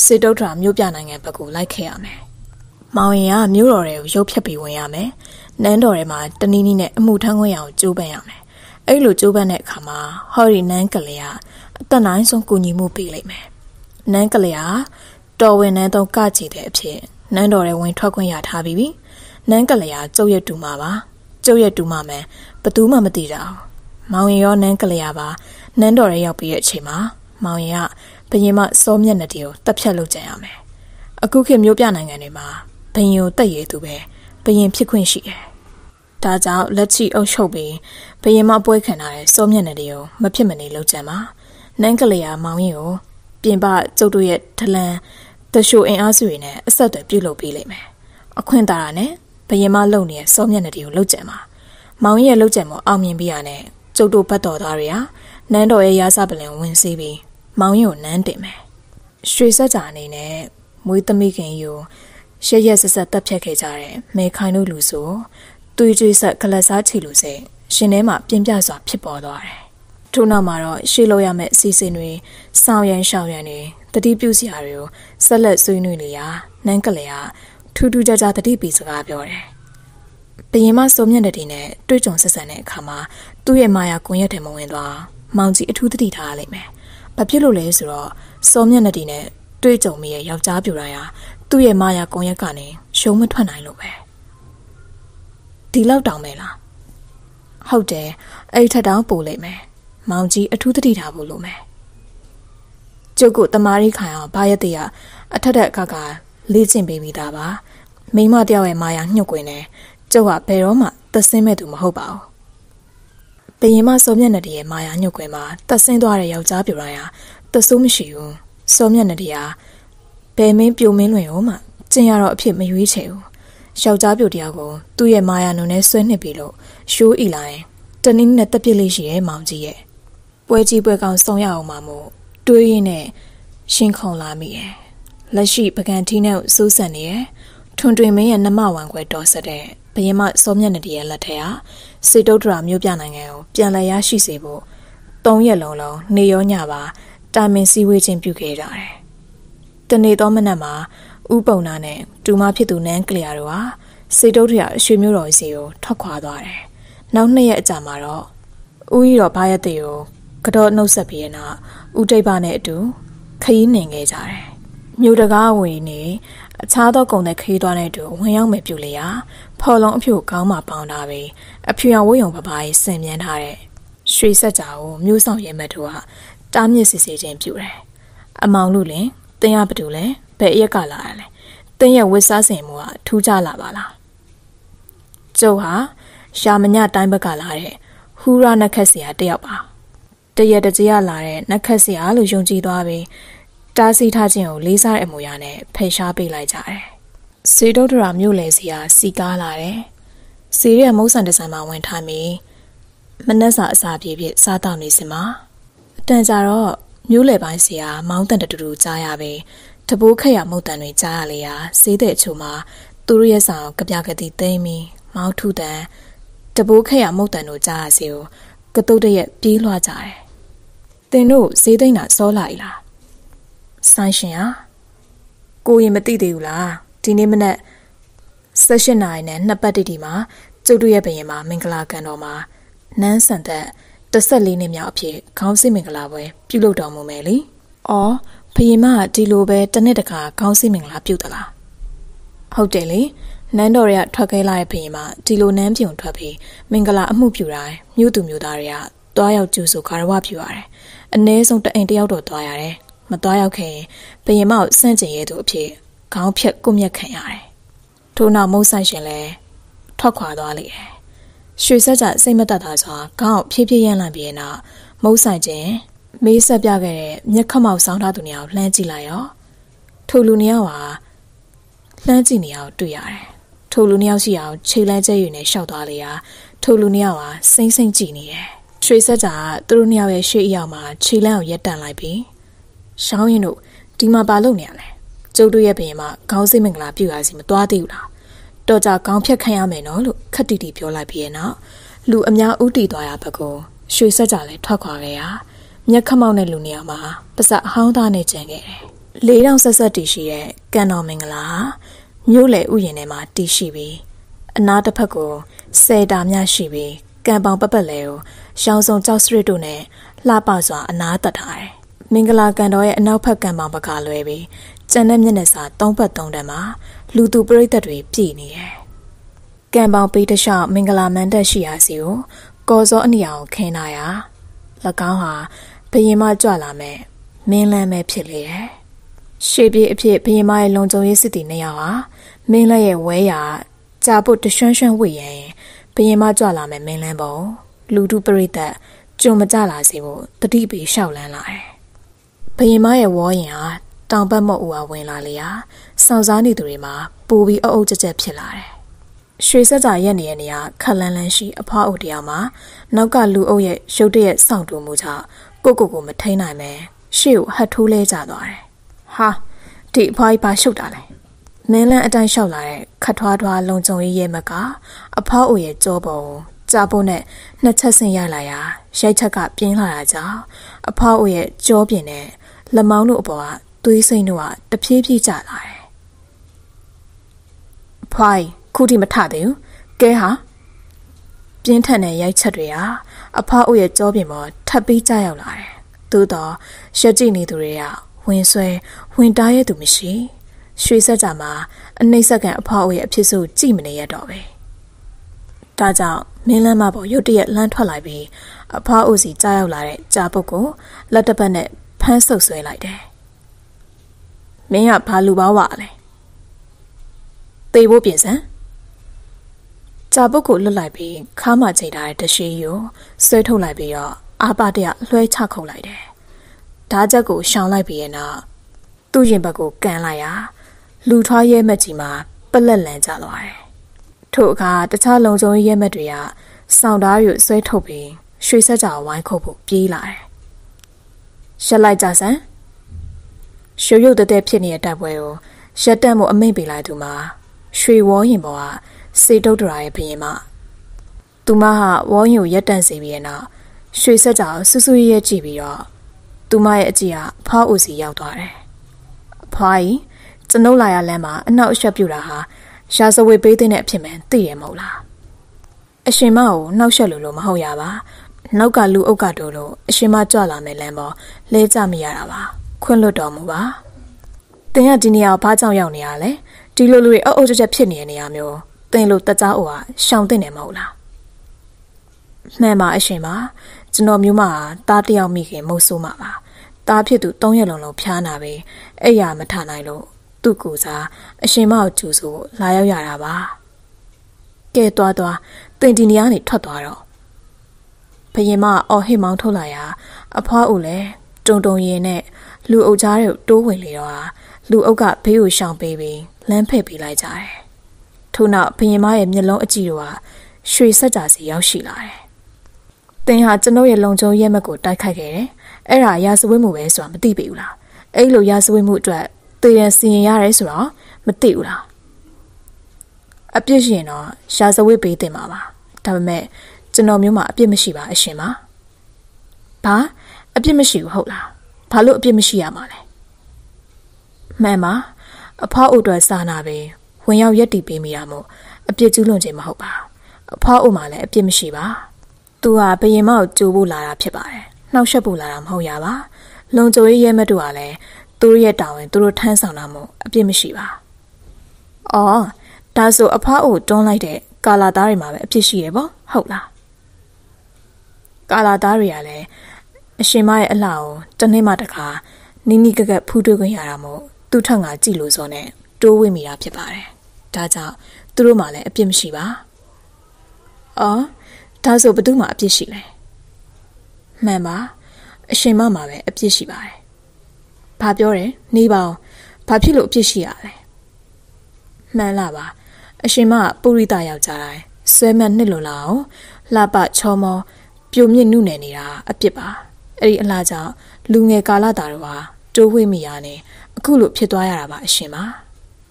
စေတုဒ္ဒရာမြို့ပြနိုင်ငံဘက်ကိုလိုက်ခဲ့ရမယ်။မောင်ရင်ကမြို့တော်တွေကိုရုပ်ဖြတ်ပြီးဝင်ရမယ်။နန်းတော်တွေမှာတနည်းနည်းနဲ့အမှုထမ်းခွင့်ရအောင်ကြိုးပမ်းရမယ်။အဲ့လိုကြိုးပမ်းတဲ့အခါမှာဟော်ရီနန်းကလေးကအသက်နိုင်ဆုံးကူညီမှုပေးလိုက်မယ်။နန်းကလေးကတော်ဝင်နန်းတော့ကကြည်တဲ့အဖြစ်နန်းတော်တွေဝင်ထွက်ခွင့်ရထားပြီးပြီ။နန်းကလေးကကျုပ်ရဲ့တူမှာပါ။ကျုပ်ရဲ့တူမမန်ဘသူမှ မသိတာမောင်ရင်ရောနန်းကလေးရပါနန်းတော်ရဲရောက်ပြီးတဲ့အချိန်မှာ မောင်ရင်ကဘရင်မစောမျက်နှာတီကိုတက်ဖြတ်လုပ်ကြရမယ်အခုခေတ်မျိုးပြနိုင်ငံတွေမှာဘရင်ကိုတက်ရည်သူပဲဘရင်ဖြစ်ခွင့်ရှိတယ်ဒါကြောင့်လက်ချီအုပ်ချုပ်ပြီးဘရင်မပွဲခံလာတဲ့စောမျက်နှာတီကိုမဖြစ်မနေလုပ်ကြမှာနန်းကလေးရမောင်ရင်ကိုပြင်ပကျုပ်တို့ရဲ့ဒလန်တရှိုအင်အားစုတွေနဲ့အဆက်အသွယ်ပြုလုပ်ပေးလိမ့်မယ်အခွင့်အာဏာနဲ့ဘယင်မလုံနေတဲ့စောမျက်နှာတွေကိုလှုပ်ကြံပါမောင်ရဲ့လှုပ်ကြံမှုအောင်မြင်ပြီးရတဲ့ကျုပ်တို့ဘတ်တော်သားတွေဟာနန်းတော်ရဲ့ရာဇပလင်ဝင်စီးပြီးမောင်ရင်ကိုနန်းတင်မယ်ရွှေစက်ကြအနေနဲ့မွေးသမီးခင်ယူရရက်ဆက်ဆက်တက်ဖြတ်ခဲ့ကြတဲ့မေခိုင်တို့လူဆိုသွေးကြွေးဆက်ကလတ်စားချီလူစဲရှင်ထဲမှာပြင်းပြစွာဖြစ်ပေါ်သွားတယ်ထို့နောက်မှာတော့ရှေ့လို့ရမယ့်အစီအစဉ်တွေဆောင်ရန်ရှောင်ရန်တွေတတိပြုစရာတွေကိုဆက်လက်ဆွေးနွေးနေရာနန်းကလေးကထူးထူးခြားခြားတတိပီစကားပြောတယ်။ဘယင်မစုံမျက်နှာတွေနဲ့တွေ့ကြုံဆက်ဆံတဲ့အခါမှာသူ့ရဲ့မာယာကွန်ရက်ထဲမဝင်သွားမောင်ကြီးအထူးတတိထားရလိမ့်မယ်။ဘာဖြစ်လို့လဲဆိုတော့စုံမျက်နှာတွေနဲ့တွေ့ကြုံမိရဲ့ယောက်ျားပြူတိုင်းဟာသူ့ရဲ့မာယာကွန်ရက်ကနေရှုံးမထွက်နိုင်လို့ပဲ။ဒီလောက်တောင်ပဲလား။ဟုတ်တယ်။အဲ့ထက်တောင်ပိုလိမ့်မယ်။မောင်ကြီးအထူးတတိထားဖို့လိုမယ်။ကျုပ်ကတမားရိခိုင်အောင်ဘာရက်တရအထက်ထက်အခါကလေ့ကျင့်ပေးပြီးသားပါမိမတယောက်ရဲ့မာယာညှုတ်ကွင်းတယ်ကျုပ်ကဘယ်တော့မှသက်ဆင်းမဲ့သူမဟုတ်ပါဘူးဘရင်မစောမျက်နှာတည်းရဲ့မာယာညှုတ်ကွင်းမှာသက်ဆင်းသွားတဲ့ယောက်ျားပြူရိုင်းဟာတဆိုးမရှိဘူးစောမျက်နှာတည်းဟာဘယ်မင်းပြိုမင်းလွင်ရောမှကျင်ရတော့အဖြစ်မရွေးချယ်ဘူးယောက်ျားပြိုတယောက်ကိုသူ့ရဲ့မာယာနုံနဲ့ဆွဲနှစ်ပြီးလို့ရှိုးဤလိုက်တနည်းနဲ့တက်ပစ်လေးရှိရဲ့မောင်ကြီးရဲ့ပွဲကြီးပွဲကောင်ဆောင်ရအောင်မှာမို့တွေးရင်းနဲ့ရှင်းခုန်လာမိရဲ့လက်ရှိပကံထီးနဲ့စိုးစံနေရထွန်တွင်မင်းရဲ့နှမဝံခွဲတော်ဆက်တဲ့ဘရင်မစောမျက်နှာတရဲ့လက်ထက်ဟာစေတုဒ္ဒရာမြို့ပြနိုင်ငံကိုပြန်လည်ရရှိစေဖို့၃ရက်လုံးလုံးနေရောညပါတာမင်စည်းဝေးခြင်းပြုခဲ့ကြတယ်။တနေ့သောမနက်မှာဥပုံနာနဲ့တူမဖြစ်သူနန်းကလျာတို့ဟာစေတုဒ္ဒရာရွှေမြို့တော်စီကိုထွက်ခွာသွားတယ်။နောက်နှစ်ရက်အကြာမှာတော့ဥဤတော်ဘာရတဲ့ကို ကတော့နှုတ်ဆက်ပြီးရနောက်ဥဒိဗ္ဗနဲ့အတူ ခရီးနှင်ခဲ့ကြတယ်မြို့တကားဝင်နေအခြားသောကုံတဲ့ခရီးသွားတဲ့သူဝင်ရောက်မယ်ပြူလေရာဖော်လုံးအဖြူကောင်းမှပေါင်းတာပဲအဖြူရဝုံယုံပပားကြီးဆင်မြန်းထားတဲ့ရွှေဆက်ကြောကိုမြို့ဆောင်ရဲမတ်တို့ကတားမြစ်စစ်စစ်ချင်းပြူတယ်အမောင်လူလင်တင်းရဘသူလဲဘယ်အရက်ကလာရလဲတင်းရဲ့ဝစ်စားစင်မူကထူးခြားလာပါလားကျုပ်ဟာ ရှာမညတိုင်းဘက်ကလာတဲ့ဟူရာနက်ခတ်ဆရာတယောက်ပါတရက်တကြီးကလာတဲ့နက်ခတ်ဆရာလို့ယုံကြည်သွားပြီးတားဆီးထားခြင်းကိုလေးစားတဲ့အမူအရာနဲ့ဖယ်ရှားပေးလိုက်ကြတယ်။စေတုဒ္ဒရာမြို့လယ်စီဟာစီကားလာတယ်။စေရဲ့မုတ်ဆန်တဆန်မှာဝင်ထိုင်ပြီးမနှက်စာအစာပြေပြေစားတောက်နေစင်မှာအတန်ကြာတော့မြို့လယ်ပိုင်းစီဟာမောင်းတန်တူတူကြားရပြီးတပိုးခက်ရမုတ်တန်တွေကြားရလေရာစေးတဲ့အချို့မှာ သူတို့ရဲ့ဆောင်ကပြကတိသိမ့်ပြီးမောင်းထုတန်တပိုးခက်ရမုတ်တန်တို့ကြားရစီကိုကတုတ်တရက်ပြေးလွှားကြတယ်။တင်တို့ဈေးသိမ့်တာစောလိုက်လားဆိုင်းရှင်ဟာကိုရင်မသိသေးဘူးလားဒီနေ့မနက်16နာရီနဲ့နှစ်ပတ်တိတိမှာ ကျုပ်တို့ရဲ့ဘရင်မှာမင်္ဂလာကန်တော်မှာနန်းဆန်သက်14နှစ်မြောက်အဖြစ်ခေါင်းစစ်မင်္ဂလာပွဲပြုလုပ်တော်မူမယ်လေ။အော်ဘရင်မဒီလိုပဲတစ်နှစ်တခါခေါင်းစစ်မင်္ဂလာပြုသလား။ဟုတ်တယ်လေ။နန်းတော်ရထွက်ခဲလာတဲ့ဘရင်မဒီလိုနန်းပြုံထွက်ပြီးမင်္ဂလာအမှုပြုတိုင်းမြို့သူမြို့သားတွေကတွားရောက်ကြိုဆိုခါရဝပြုရတယ်။အ ਨੇ ဆုံးတအိမ်တယောက်တော့တွားရတယ်မသွားရောက်ခင်ဘရင်မောက်စန့်ကျင်ရဲသူအဖြစ်ခေါင်းဖြတ်ကုမျက်ခံရတယ်။ထို့နောက်မုတ်ဆိုင်ရှင်လည်းထွက်ခွာသွားလေတယ်။ရွှေဆက်ကြစိတ်မသက်သာစွာခေါင်းဖြည်းဖြည်းရမ်းလာပြီးနောက်မုတ်ဆိုင်ရှင် မေးဆက်ပြခဲ့တဲ့မျက်ခမောက်ဆောင်းထားသူနေရာကိုလှမ်းကြည့်လိုက်ရောထိုလူနှစ်ယောက်ဟာလှမ်းကြည့်နေရအောင်တွေ့ရတယ်။ထိုလူနှစ်ယောက်ရှိအောင်ခြေလမ်းကျဲယူနေရှောက်သွားလေရာထိုလူနှစ်ယောက်ဟာစိမ့်စိမ့်ကြည့်နေတယ်။ရွှေဆက်ကြကသူတို့နှစ်ယောက်ရဲ့ရှေ့အရောက်မှာခြေလမ်းကိုရက်တန့်လိုက်ပြီးရှောင်းရင်တို့ဒီမှာပါလို့နေရလဲကျုပ်တို့ရဲ့ဘရင်မှာခေါင်းစိတ်မင်္ဂလာပြုရစီမသွားသေးဘူးလားတော်ကြခေါင်းဖြတ်ခံရမယ်နော်လို့ခက်တီတီပြောလိုက်ပြီးရဲ့နောက်လူအများဥတီသွားရဘက်ကိုရွှေဆက်ကြလဲထွက်ခွာခဲ့ရမျက်ခမောက်တဲ့လူနေရာမှာပစအဟောင်းသားနဲ့ကျန်ခဲ့တယ်လေးတောင်ဆက်ဆက်တီရှိတဲ့ကံတော်မင်္ဂလာမြို့လေဥယျာဉ်ထဲမှာတီရှိပြီးအနာတစ်ဖက်ကိုဆယ်တာများရှိပြီးကံပောင်ပပလဲကိုရောင်စုံကြောက်စရစ်တို့နဲ့လှပစွာအနာတက်ထားတယ်မင်္ဂလာကန်တော်ရဲ့အနောက်ဘက်ကန်မှာပကလွဲပြီးကျန်တဲ့မျက်နှာစာသုံးဘက်သုံးတန်းမှာလူသူပရိသတ်တွေပြည့်နေတယ်။ကံပေါင်းပေးတခြားမင်္ဂလာမန္တက်ရှိရာစီကိုကော်စောအနီအောင်ခင်းလာရာ၎င်းဟာဘရင်မကြွလာမဲ့မင်းလန်းပဲဖြစ်လေရဲ့။ရှေးပြေးအဖြစ်ဘရင်မရဲ့လုံခြုံရေးစစ်တီနေရာဟာမင်းလက်ရဲ့ဝဲရာကြာဖို့တရွှန်းရွှန်းဝိရင်ဘရင်မကြွလာမဲ့မင်းလန်းပုံလူသူပရိသတ်ကြုံမကြလာစေဖို့တတိပီလျှောက်လန်းလာတယ်။ဘရင်မရဲ့ဝေါရင်ဟာတောင်ပတ်မော့ဦးအားဝင်လာလေရာစောင့်စားနေသူတွေမှာပူပြီးအအုပ်ကြက်ကြက်ဖြစ်လာတယ်။ရွှေစက်ကြာရက်နေတဲ့နေရာခက်လန်းလန်းရှိ အဖွားအုပ်တရားမှာ နောက်ကလူအုပ်ရဲ့ရုတ်တရက်စောင့်တူမှုကြောင့်ကိုကိုကိုမထိန်နိုင်ပဲရှေ့ကိုဟတ်ထိုးလဲကျသွားတယ်။ဟာဒီအဖွားကြီးပါရှုပ်တာလေ။မင်းလန်းအတိုင်းလျှောက်လာတဲ့ခတ်ထွားထွားလုံကြုံရေးရဲ့မကအဖွားအုပ်ရဲ့ကြောပေါ်ကြာဖို့နဲ့နှစ်ချက်ဆင်ရလာရာ ရိုက်ချက်ကပြင်းလာတာကြောင့်အဖွားအုပ်ရဲ့ကြောပြင်နဲ့လက်မောင်းတို့အပေါ်ကသွေးစိမ့်တို့ကတဖြည်းဖြည်းကျလာတယ်။ဖိုင်ခုထိမထသေးဘူး။ကဲဟာပြင်းထန်တဲ့ရိုက်ချက်တွေဟာအဖအုပ်ရဲ့ကြောပြင်ပေါ်ထပ်ပြီးကျရောက်လာတယ်။သို့တော့ရှက်ကြည့်နေသူတွေကဝင်ဆွဲဝင်တားရသူမရှိ။ရွှေဆက်ကြမှာအနှိမ့်ဆက်ကန်အဖအုပ်ရဲ့အဖြစ်စုကြည့်မနေရတော့ပဲ။ဒါကြောင့်မင်းလမ်းမပေါ်ရုတ်တရက်လမ်းထွက်လိုက်ပြီးအဖအုပ်စီကြားရောက်လာတဲ့ကြာပုတ်ကိုလက်တပတ်နဲ့ဖမ်းဆုပ်ဆွဲလိုက်တယ်။မင်းကဘာလူပါဝါလဲ။သေဖို့ပြင်စမ်း။ကြာပုတ်ကိုလွတ်လိုက်ပြီးခါမှချိန်ထားတဲ့တရှိကိုဆွဲထုတ်လိုက်ပြီးတော့အာပါတရလွှဲချခုန်လိုက်တယ်။ဓာချက်ကိုရှောင်လိုက်ပြီးရဲ့နောက်သူ့ရင်ဘက်ကိုကန်လိုက်ရာလူထွားရဲမက်ကြီးမှာပလက်လန်ကျသွားတယ်။ထို့အခါတခြားလုံခြုံရေးရဲမက်တွေကစောင့်သားရွဆွဲထုတ်ပြီး ရွှေစက်ကြောင်ဝိုင်းခုတ်ဖို့ပြေးလာတယ်ရက်လိုက်ကြစမ်းရွှေရုပ်တဲဖြစ်နေတဲ့တပ်ပွဲကိုရက်တက်မှုအမိန့်ပေးလိုက်သူမှာရွှေဝေါရင်ပေါ်ကစေတုဒ္ဒရာရဲ့ဘရင်မသူမဟာဝေါရင်ကိုရက်တန့်စေပြီးတဲ့နောက်ရွှေဆက်ကြောင်စူးစူးရဲရဲကြည့်ပြီးတော့သူမရဲ့အကြည့်ကဖောက်ဦးစီရောက်သွားတယ်အဖွားကြီးကျွန်ုပ်လာရလမ်းမှာအနောက်အရွှက်ပြူတာဟာရာဇဝတ်ပေးတဲ့အဖြစ်မှန်သိရမဟုတ်လားအရှင်မကိုနှောက်ရက်လို့လို့မဟုတ်ရပါနောက်ကလူအုပ်ကတော်လို့အရှင်မကြွလာမယ်လမ်းပေါ်လဲကြမရတာပါခွင့်လွတ်တော်မူပါတင်ရဒီနေရာဘာကြောင့်ရောက်နေရလဲဒီလိုလူတွေအုပ်အုပ်ကြက်ကြက်ဖြစ်နေတဲ့နေရာမျိုးတင်လို့တကြားအိုဟာရှောင်တင်နေမဟုတ်လားမှန်ပါအရှင်ပါကျွန်တော်မျိုးမဟာတားတယောက်မိခင်မဟုတ်ဆိုးမှာပါတားဖြစ်သူ၃ရက်လုံးလုံးဖျားနာပဲအဲ့ရမထနိုင်လို့သူ့ကိုစားအရှင်မကိုကြိုးဆိုလာရောက်ရတာပါကဲသွားသွားတင်ဒီနေရာနေထွက်သွားတော့ဘရင်မအော်ဟစ်မောင်းထုတ်လာရာအဖွားဦးလည်းတုံတုံရင်နဲ့လူအုပ်ကြားတွေတိုးဝင်လေတော့လူအုပ်ကဘေးကိုရှောင်ပေးပြီးလမ်းဖယ်ပေးလိုက်ကြတယ်။ထို့နောက်ဘရင်မရဲ့မျက်လုံးအကြည့်တော်ရွှေဆက်ကြစီရောက်ရှိလာတယ်။သင်ဟာကျွန်ုပ်ရဲ့လုံခြုံရေးမက်ကိုတိုက်ခိုက်ခဲ့တယ်။အဲ့ဒါရာဇဝတ်မှုပဲဆိုတာမသိပေဘူးလား။အဲ့လိုရာဇဝတ်မှုအတွက်သေရန်စီရင်ရတယ်ဆိုတော့မသိဘူးလား။အပြစ်ရှင်တော့ရာဇဝတ်ပေးတင်ပါပါ။ဒါပေမဲ့ကျွန်တော်မျိုးမှာအပြစ်မရှိပါအရှင်ပါ။ဘာအပြစ်မရှိဘူးဟုတ်လား။ဘာလို့အပြစ်မရှိရမှာလဲ။မှန်ပါ။အဖောက်အိုတော်စာနာပဲဝင်ရောက်ရက်တည်ပေးမိတာမို့အပြစ်ကျူးလွန်ခြင်းမဟုတ်ပါ။အဖောက်အိုမှာလည်းအပြစ်မရှိပါ။သူဟာဘယင်မကိုကြိုးဖို့လာတာဖြစ်ပါတယ်။နှောက်ယှက်ဖို့လာတာမဟုတ်ရပါ။လုံခြုံရေးရဲမတူကလည်းသူတို့ရဲ့တာဝန်သူတို့ထမ်းဆောင်တာမို့အပြစ်မရှိပါ။အော်ဒါဆိုအဖောက်အိုတွန်းလိုက်တဲ့ကာလာသားတွေမှာပဲအဖြစ်ရှိတယ်ပေါ့ဟုတ်လားကာလာသားတွေကလည်းအရှင်မရဲ့အလှကိုတနေ့မှတစ်ခါနီးနီးကက်ကက်ဖူးတွေ့ခွင့်ရတာမို့သူ့ထက်ငါကြည့်လို့စောနဲ့တိုးဝင်မိတာဖြစ်ပါတယ်။ဒါကြောင့်သူတို့မှလည်းအပြစ်မရှိပါ။အော်ဒါဆိုဘသူမှအပြစ်ရှိလဲ။မှန်ပါ။အရှင်မမှာပဲအပြစ်ရှိပါတယ်။ဘာပြောတယ်။နေပါအောင်။ဘာဖြစ်လို့အပြစ်ရှိရလဲ။မှန်လားပါ။အရှင်မကပုရိသယောက်ျားတိုင်းဆွဲမနှစ်လွန်လာအောင်လှပချောမောပြိုမြင့်နုနယ်နေတာအပြစ်ပါအဲ့ဒီအလားကြောင့်လူငယ်ကာလသားတို့ဟာတိုးဝှေ့မိရနဲ့အခုလိုဖြစ်သွားရတာပါအရှင်ပါ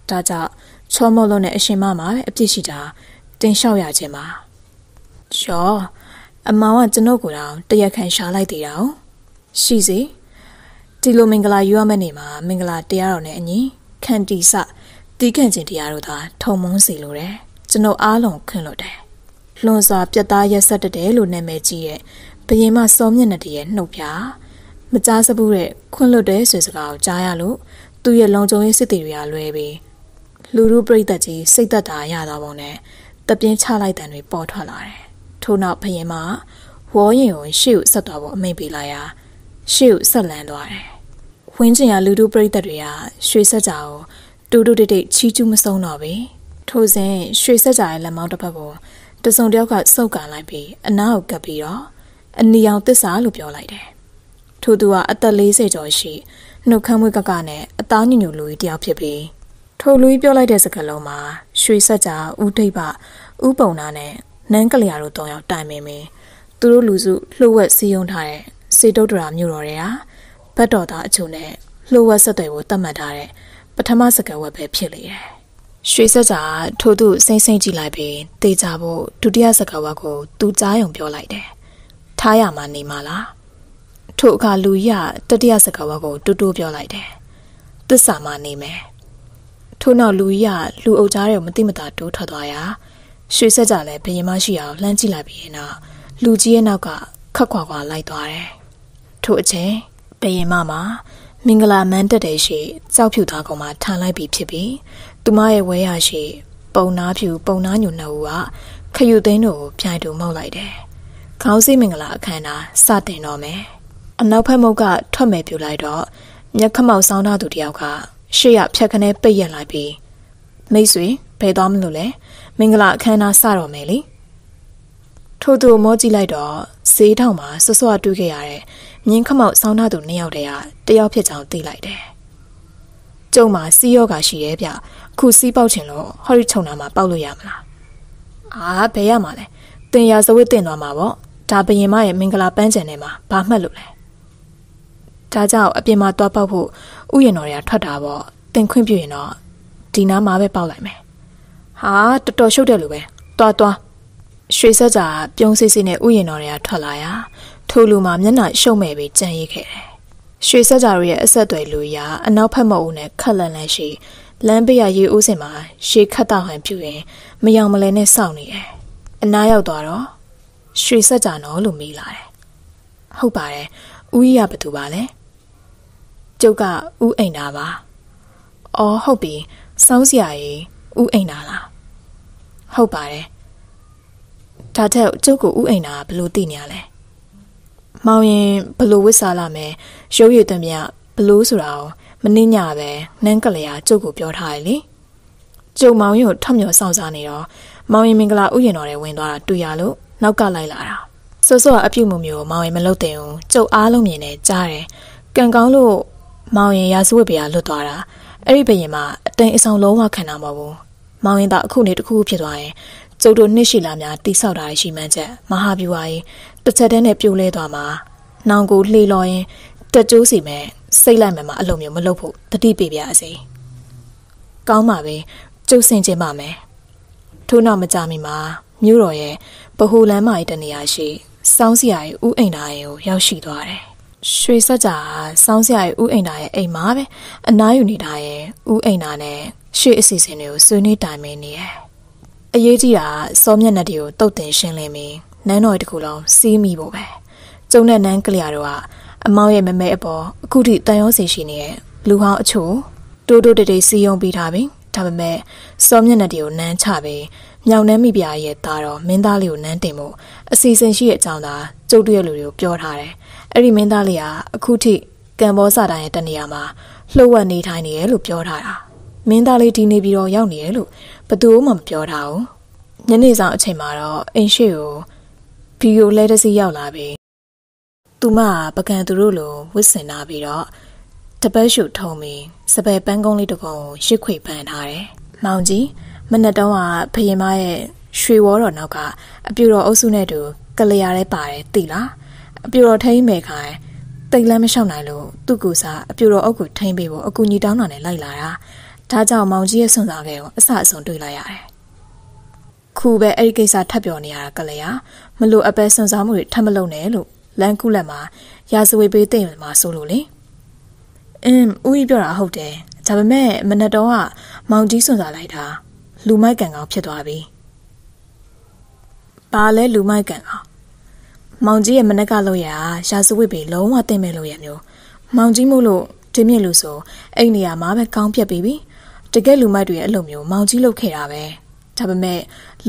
ဒါကြောင့်ချောမောလုံးနဲ့အရှင်မမှာပဲအပြစ်ရှိတာတင်လျှောက်ရခြင်းပါရော့အမောင်ကကျွန်ုပ်ကိုတောင်တရက်ခံရှာလိုက်သေးတာ။ရှိစေဒီလိုမင်္ဂလာယူရမယ့်နေမှာမင်္ဂလာတရားတော်နဲ့အညီခန္တီစတီးခန့်ခြင်းတရားတို့သာထုံမုန်းစေလိုတယ်။ကျွန်ုပ်အားလုံးခွင့်လွတ်တယ်လွန်စွာပြက်သားရက်ဆက်တတယ်လို့နာမည်ကြီးရဲ့ဘရင်မစောမျက်နှာတည်းရဲ့နှုတ်ပြမကြားစဘူးတဲ့ခွန့်လွတ်တယ်ဆိုစကားကိုကြားရလို့သူ့ရဲ့လုံခြုံရေးစစ်တီတွေကလွဲပြီးလူလူပြိတ်သက်ကြီးစိတ်သက်သာရသွားပုံနဲ့တပြင်းချလိုက်တဲ့တွေပေါ်ထွက်လာတယ်ထို့နောက်ဘရင်မဝေါ်ရင်ကိုရှေ့ကိုဆက်သွားဖို့အမိန့်ပေးလိုက်ရာ ရှေ့ကိုဆက်လန်းသွားတယ်ဝင်းကျင်ကလူလူပြိတ်သက်တွေကရွှေဆက်ကြောင်တူတူတိတ်တိတ်ချီးကျူးမဆုံးတော့ပဲထို့စဉ်ရွှေဆက်ကြရဲ့လက်မောင်းတစ်ဖက်ပေါ်တစုံတယောက်ကစုပ်ကန်လိုက်ပြီးအနားကိုကပ်ပြီးတော့အနီရောင်သစ္စာလို့ပြောလိုက်တယ်။ထိုသူကအသက်40ကျော်ရှိနှုတ်ခမ်းမွေးကကနဲ့အသားညညလူကြီးတယောက်ဖြစ်ပြီးထိုလူကြီးပြောလိုက်တဲ့စကားလုံးမှာရွှေဆက်ကြဥဒိဗဥပုံနာနဲ့နန်းကလျာတို့တောင်းရောက်တိုင်ပင်ပြီးသူတို့လူစုလှုပ်ဝက်စည်းရုံးထားတဲ့စေတုဒ္ဒရာမြို့တော်တွေဟာဘတ်တော်သားအချို့နဲ့လှုပ်ဝက်ဆက်သွယ်ဖို့တတ်မှတ်ထားတဲ့ပထမစကားဝက်ပဲဖြစ်လေတယ်ရွှေစက်ကြာထိုသူစိမ့်စိမ့်ကြည့်လိုက်ပြီးတေချာဖို့ဒုတိယစကားဝါကို သူကြားယုံပြောလိုက်တယ်။ထားရမှာနေမှာလား။ထိုအခါလူရတတိယစကားဝါကိုတူတူပြောလိုက်တယ်။သစ္စာမှာနေမယ်။ထို့နောက်လူရလူအုပ်ကြားတဲ့မတိမတာတိုးထွက်သွားရာရွှေစက်ကြာလည်းဘယင်မရှိအောင်လှမ်းကြည့်လိုက်ပြီးရင်တော့လူကြီးရဲ့နောက်ကခက်ခွာခွာလိုက်သွားတယ်။ထို့အချိန်ဘယင်မမှာမင်္ဂလာမန်းတက်တဲ့ရှိကြောက်ဖြူသားကောင်မှထန်လိုက်ပြီးဖြစ်ပြီးသူမရဲ့ဝဲရရှိ ပုံနာဖြူပုံနာညူနှစ်ဦးကခယူသိန်းတို့ကိုပြိုင်တူမှုတ်လိုက်တယ်။ခေါင်းစည်းမင်္ဂလာအခမ်းအနားစတင်တော့မယ်။အနောက်ဖက်မုတ်ကထွက်မယ်ပြူလိုက်တော့မျက်ခမောက်ဆောင်းထားသူတယောက်ကရှေ့ရဖြက်ခနဲပိတ်ရက်လိုက်ပြီးမိတ်ဆွေဘယ်သွားမလို့လဲမင်္ဂလာအခမ်းအနားစတော့မယ်လေထို့သူမောကြည့်လိုက်တော့ဈေးထောင်မှာဆွဆွတွေ့ခဲ့ရတဲ့မြင်းခမောက်ဆောင်းထားသူနှစ်ယောက်တည်းကတယောက်ဖြစ်ကြောင်သိလိုက်တယ်ကျုံမှာစီးရောဂါရှိတယ်ဗျအခုစီးပေါက်ချင်လို့ဟော်ရီချုံနာမှာပေါက်လို့ရမလားအာဘယ်ရမှာလဲတင်ရာဇဝတ်တင်သွားမှာပေါ့ဒါဘယင်မရဲ့မင်္ဂလာပန်းချင်ထဲမှာဘာမှတ်လို့လဲဒါကြောင့်အပြင်မှာတွားပေါက်ဖို့ဥယျာဉ်တော်တွေကထွက်တာပေါ့တင်ခွင့်ပြုရင်တော့ဒီနားမှာပဲပေါက်လိုက်မယ်ဟာတော်တော်ရှုပ်တယ်လို့ပဲတွားတွားရွှေစက်ကြာပြုံးစစ်စစ်နဲ့ဥယျာဉ်တော်တွေကထွက်လာရထိုလူမှာမျက်နှာရှုပ်မဲ့ပဲကြံ့ရိပ်ခဲ့တယ်ရွှေစကြာရဲ့အဆက်အသွယ်လူရာအနောက်ဖက်မအုပ်နဲ့ခက်လန်လန်ရှိလမ်းဘေးရရေဦးစင်မှာရေခတ်တော့ဟန်ပြူရင်မယောင်မလဲနဲ့စောင့်နေတယ်။အနားရောက်သွားတော့ရွှေစကြာနော်လို့မေးလာတယ်။ဟုတ်ပါတယ်။ဦးကြီးကဘသူပါလဲ။ကျုပ်ကဦးအိမ်သားပါ။အော်ဟုတ်ပြီ။စောင်းစရာကြီးဦးအိမ်သားလား။ဟုတ်ပါတယ်။ဒါထက်ကျုပ်ကိုဦးအိမ်သားကဘလို့သိနေရလဲ။။မောင်ရင်ဘလို့ဝစ်စားလာမယ်။ရုပ်ရည်တမျှဘလို့ဆိုတာကိုမနှင်းညာပဲနန်းကလျာကျုပ်ကိုပြောထားတယ်လေ။ကျုပ်မောင်ရင်ကိုထမျောစောင့်စားနေတော့မောင်ရင်မင်္ဂလာဥယျာဉ်တော်ထဲဝင်သွားတာတွေ့ရလို့နောက်ကလိုက်လာတာ။စောစောကအပြုတ်မှုမျိုးမောင်ရင်မလုပ်တင်ဘူး။ကျုပ်အားလုံးမြင်နေကြားတယ်။ကံကောင်းလို့မောင်ရင်ရာဇဝတ်ဘေးကလွတ်သွားတာ။အဲ့ဒီဘရင်မှာအတိမ်အဆောင်လုံးဝခံတာမဟုတ်ဘူး။မောင်ရင်သာအခုနေတစ်ခုဖြစ်သွားရင်ကျုပ်တို့နှစ်ရှိလာများတိဆောက်တာရှိမှန်းချက်မဟာဗျူဟာရေးတစ်ချက်တည်းနဲ့ပြိုလဲသွားမှာနှောင်ကိုလှေလော်ရင်တက်ကျိုးစီမဲ့စိတ်လိုက်မယ်မှာအလုံးမျိုးမလုပ်ဖို့တတိပေးပြအစီကောင်းပါပဲကျုပ်ဆင်ခြင်းပါမယ်ထို့နောက်မကြမီမှာမြို့တော်ရဲ့ဗဟိုလမ်းမကြီးတနေရာရှိစောင်းစရာရဲ့ဥအိမ်သားရဲ့ကိုရောက်ရှိသွားတယ်ရွှေစက်ကြာစောင်းစရာရဲ့ဥအိမ်သားရဲ့အိမ်မှာပဲအနားယူနေတာရဲ့ဥအိမ်သားနဲ့ရှေ့အစီအစဉ်တွေကိုဆွေးနွေးတိုင်ပင်နေရယ်အရေးကြီးတာစောမျက်နှာတွေကိုတုတ်တင်ရှင်းလင်းပြီးနန်းတော်တစ်ခုလုံးစီးမိဖို့ပဲကျုံတဲ့နန်းကလျာတို့ကအမောင်ရဲ့မမဲအပေါ်အခုထိတန်ရုံးစင်ရှိနေတဲ့လူဟောင်းအချို့တိုးတိုးတိတ်တိတ်စီယုံပြီးထားပြီဒါပေမဲ့စောမျက်နှာတွေကိုနန်းချပြီးမြောင်နှမ်းမိပြားရဲ့သားတော်မင်းသားလေးကိုနန်းတင်ဖို့အစီအစဉ်ရှိတဲ့အကြောင်းသာကျုပ်တို့ရဲ့လူတွေကိုပြောထားတယ်အဲ့ဒီမင်းသားလေးကအခုထိကံဘောစတိုင်းရဲ့တနေရာမှာလှုပ်ဝက်နေထိုင်နေတယ်လို့ပြောထားတာမင်းသားလေးဒီနေပြီးတော့ရောက်နေတယ်လို့ဘသူမှမပြောထားဘူးညနေဆောင်အချိန်မှာတော့အင်ရှိကိုဒီယိုလဲတစီရောက်လာပြီ။သူမကပကံသူတို့လို ဝစ်စင်လာပြီးတော့တပတ်ရှူထုံပြီးစပယ်ပန်းကုန်းလေးတစ်ကုံကိုရစ်ခွေပန်းထားတယ်။မောင်ကြီးမနက်တုန်းကဖရင်မရဲ့ရွှေဝေါ်တော်နောက်က အပြူတော်အုပ်စုနဲ့တူကလျာလဲပါတယ်သိလား။အပြူတော်ထိမ့်မယ်ခိုင်တိတ်လန်းမလျှောက်နိုင်လို့သူ့ကူစားအပြူတော်အုပ်ကိုထိမ့်ပေးဖို့အကူညီတောင်းတာနဲ့လိုက်လာတာ။ဒါကြောင့်မောင်ကြီးရဲ့ဆွန်စားခဲ့ကိုအဆအဆုံတွေ့လိုက်ရတယ်ခုပဲအဲ့ဒီကိစ္စထပ်ပြောနေရတာကလေးဟာမလို့အပဲစွန်စားမှုတွေထပ်မလုပ်နဲ့လို့လန်ကုလက်မှာရာဇဝေပေးသိမ့်မှာဆိုလို့လေအင်းဦးကြီးပြောတာဟုတ်တယ်ဒါပေမဲ့မနက်တော့ကမောင်ကြီးစွန်စားလိုက်တာလူမိုက်ကန်ကောင်ဖြစ်သွားပြီဘာလဲလူမိုက်ကန်ကောင်မောင်ကြီးရဲ့မနက်ကလို့ရရာဇဝေပေးလုံးဝသိမ့်မဲ့လို့ရမျိုး မောင်ကြီးမို့လို့ဒီမြင့်လူဆိုအဲ့နေရာမှာပဲကောင်းပြက်ပြီးပြီတကယ်လူမိုက်တွေရဲ့အလုပ်မျိုးမောင်ကြီးလုပ်ခဲ့တာပဲဒါပေမဲ့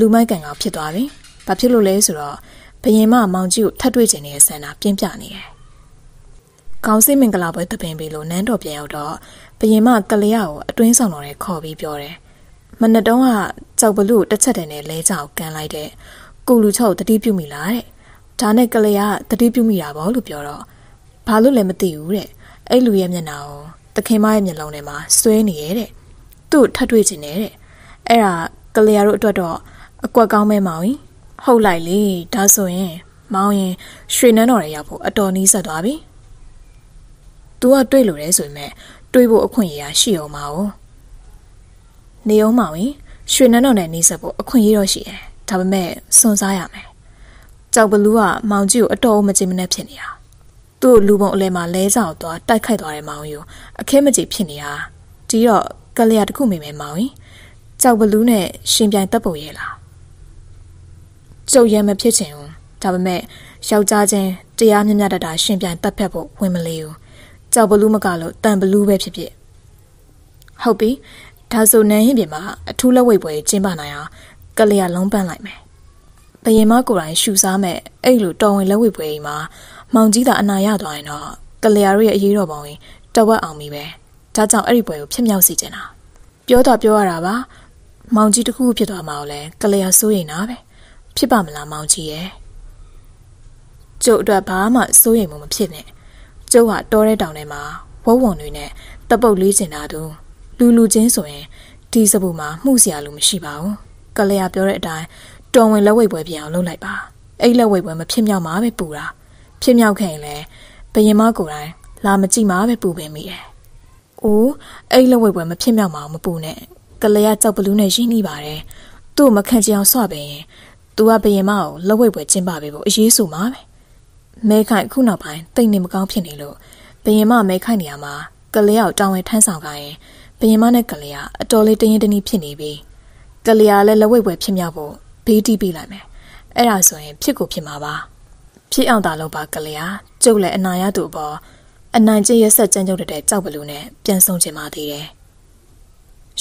လူမိုက်ကန်ကောင်ဖြစ်သွားပြီ။ဘာဖြစ်လို့လဲဆိုတော့ဘယင်မမောင်ကြီးကိုထပ်တွေ့ချင်တဲ့ဆန္ဒပြင်းပြနေတယ်။ကောင်းစိတ်မင်္ဂလာပွဲတပင်ပြီလို့နန်းတော်ပြန်ရောက်တော့ဘယင်မကလေးကိုအတွင်းဆောင်တော်နဲ့ခေါ်ပြီးပြောတယ်။မနတုံးကကြောက်ဘလူတစ်ချက်တည်းနဲ့လဲကြောက်ကန်လိုက်တဲ့ကိုလူချုပ်တတိပြုမိလားတဲ့။ဒါနဲ့ကလေးကတတိပြုမိတာပေါ့လို့ပြောတော့ဘာလို့လဲမသိဘူးတဲ့။အဲ့လူရဲ့မျက်နှာကိုတခင်မရဲ့မျက်လုံးထဲမှာစွဲနေရတဲ့။သူ့ထပ်တွေ့ချင်တယ်တဲ့။အဲ့ဒါကလေးတို့အတွက်တော့အကွက်ကောင်းမဲမောင်ကြီးဟုတ်လိုက်လေဒါဆိုရင်မောင်ရင်ရွှေနန်းတော်ရဲ့ရောက်ဖို့အတော်နီးဆက်သွားပြီ။ "तू ကတွေ့လို့လဲဆိုပေမဲ့တွေ့ဖို့အခွင့်အရေးရှိအောင်မအောင်။နေအောင်မောင်ရင်ရွှေနန်းတော်နဲ့နေဆက်ဖို့အခွင့်အရေးတော့ရှိတယ်။ဒါပေမဲ့စွန့်စားရမယ်။ကြောက်ဘလူးကမောင်ကြီးကိုအတော်အမကြင်မနဲ့ဖြစ်နေတာ။သူ့လူပုံအလဲမှာလဲဆောင်သွားတိုက်ခိုက်သွားတဲ့မောင်ကြီးကိုအခဲမကြည်ဖြစ်နေတာ။ဒီတော့ကလျာတစ်ခုမိမယ်မောင်ရင်။ကြောက်ဘလူးနဲ့ရှင်ပြိုင်တပ်ပုံရဲ့လားကြုံရမဖြစ်ချင်ဘူးဒါပေမဲ့ယောက်ျားချင်းတရားမျှမျှတတာရှင်ပြိုင်ပတ်ဖက်ဖို့ဝင်မလေးဘူးကြောက်ဘလူးမကလို့တန်ဘလူးပဲဖြစ်ဖြစ်ဟုတ်ပြီဒါဆိုနန်းရင်ပြင်မှာအထူးလက်ဝိတ်ပွဲကျင်းပနိုင်အောင်ကလျာလုံးပန့်လိုက်မယ်ဘယင်မကိုယ်တိုင်ရှူစားမဲ့အဲ့လိုတော်ဝင်လက်ဝိတ်ပွဲကြီးမှာမောင်ကြီးသာအနာရသွားရင်တော့ကလျာတို့ရဲ့အရေးတော်ပုံရင်တဝက်အောင်ပြီပဲဒါကြောင့်အဲ့ဒီပွဲကိုဖြစ်မြောက်စေချင်တာပြောတော့ပြောရတာပါမောင်ကြီးတခုဖြစ်သွားမှာကိုလည်းကလျာစိုးရင်တာပဲဖြစ်ပါမလားမောင်ကြီးရဲ့ကျုပ်အတွက်ဘာမှစိုးရိမ်မှုမဖြစ်နဲ့ကျုပ်ဟာတောထဲတောင်ထဲမှာဝဝုံတွေနဲ့တပုတ်လေးကျင်တာသူလူလူချင်းဆိုရင်ဒီစပူမှာမှုစရာလိုမရှိပါဘူးကလျာပြောတဲ့အတိုင်းတော်ဝင်လက်ဝိတ်ပွဲပြင်အောင်လုပ်လိုက်ပါအဲ့လက်ဝိတ်ပွဲမဖြစ်မြောက်မှာပဲပူတာဖြစ်မြောက်ခဲ့ရင်လည်းဘယင်မကိုယ်တိုင်လာမကြည့်မှာပဲပူပင်မိတယ်။အိုးအဲ့လက်ဝိတ်ပွဲမဖြစ်မြောက်မှာမပူနဲ့ကလျာကြောက်ဘလူးနဲ့ရင်းနှီးပါတယ်။သူ့မခန့်ချင်အောင်ဆွပင်ရင်သူကဘယင်မကိုလက်ဝဲပွဲကျင်းပပေးဖို့အရေးဆိုမှာပဲမဲခိုင်ခုနောက်ပိုင်းတိတ်နေမကောင်းဖြစ်နေလို့ဘယင်မမဲခိုင်နေရမှာကလေးအောင်တောင်းဝင်ထမ်းဆောင်ခိုင်းရင်ဘယင်မနဲ့ကလေးကအတော်လေးတရင်တနည်းဖြစ်နေပြီကလေးကလည်းလက်ဝဲပွဲဖြစ်မြောက်ဖို့ဘေးတီးပေးလိုက်မယ်အဲ့ဒါဆိုရင် ဖြစ်ကိုဖြစ်မှာပါဖြစ်အောင်သာလုပ်ပါကလေးကကျုပ်လည်းအနာရသူအပေါ်အနိုင်ကျင့်ရဆက်ကြမ်းကြုတ်တဲ့ကြောက်ဘလူနဲ့ပြန်ဆုံချင်ပါသေးတယ်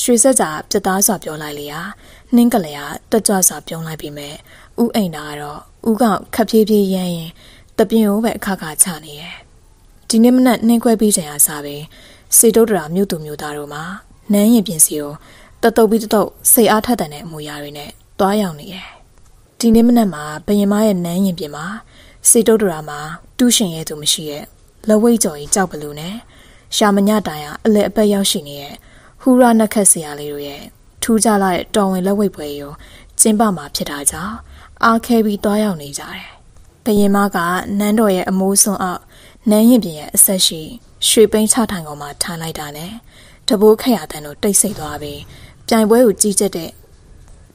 ရွှေစက်ကြာပြတ်သားစွာပြောလိုက်လေဟာနှင်းကလေးကတက်ကြွစွာပြုံးလိုက်ပြီးမဲ့ဥအိမ်တာကတော့ဥကောင်ခက်ပြေးပြေးရမ်းရင်တပြင်းဟိုးပဲအခါခါချနေရဲ့ဒီနေ့မနက်နှင်းခွဲပြီးချိန်အားစားပြီးစေတုဒ္ဒရာမြို့သူမြို့သားတို့မှာနန်းရင်ပြင်စီကိုတတုပ်ပြီးတတုပ်စိတ်အားထက်သန်တဲ့အမူအရာတွေနဲ့တွားရောက်နေရဲ့ဒီနေ့မနက်မှာဘယင်မရဲ့နန်းရင်ပြင်မှာစေတုဒ္ဒရာမှာတူးရှင်ရဲ့သူမရှိရဲ့လဝိတ်ကျော်ကြီးကြောက်ဘလူနဲ့ရှာမညတိုင်ကအလဲအပတ်ရောက်ရှိနေတဲ့ဟူရာနက်ခတ်ဆရာလေးတို့ရဲ့ထူးခြားလာတဲ့တော်ဝင်လက်ဝိတ်ပွဲရောကျင်းပမှာဖြစ်တာကြောင့်အားခဲပြီးတွားရောက်နေကြတယ်။ဘရင်မကနန်းတော်ရဲ့အမိုးစွန်အောက်နန်းရင်ပြင်ရဲ့အဆက်ရှိရွှေပိန်းချထိုင်ကောင်မှာထိုင်လိုက်တာနဲ့တဘိုးခရတန်တို့တိတ်ဆိတ်သွားပြီးပြိုင်ပွဲကိုကြီးကြက်တဲ့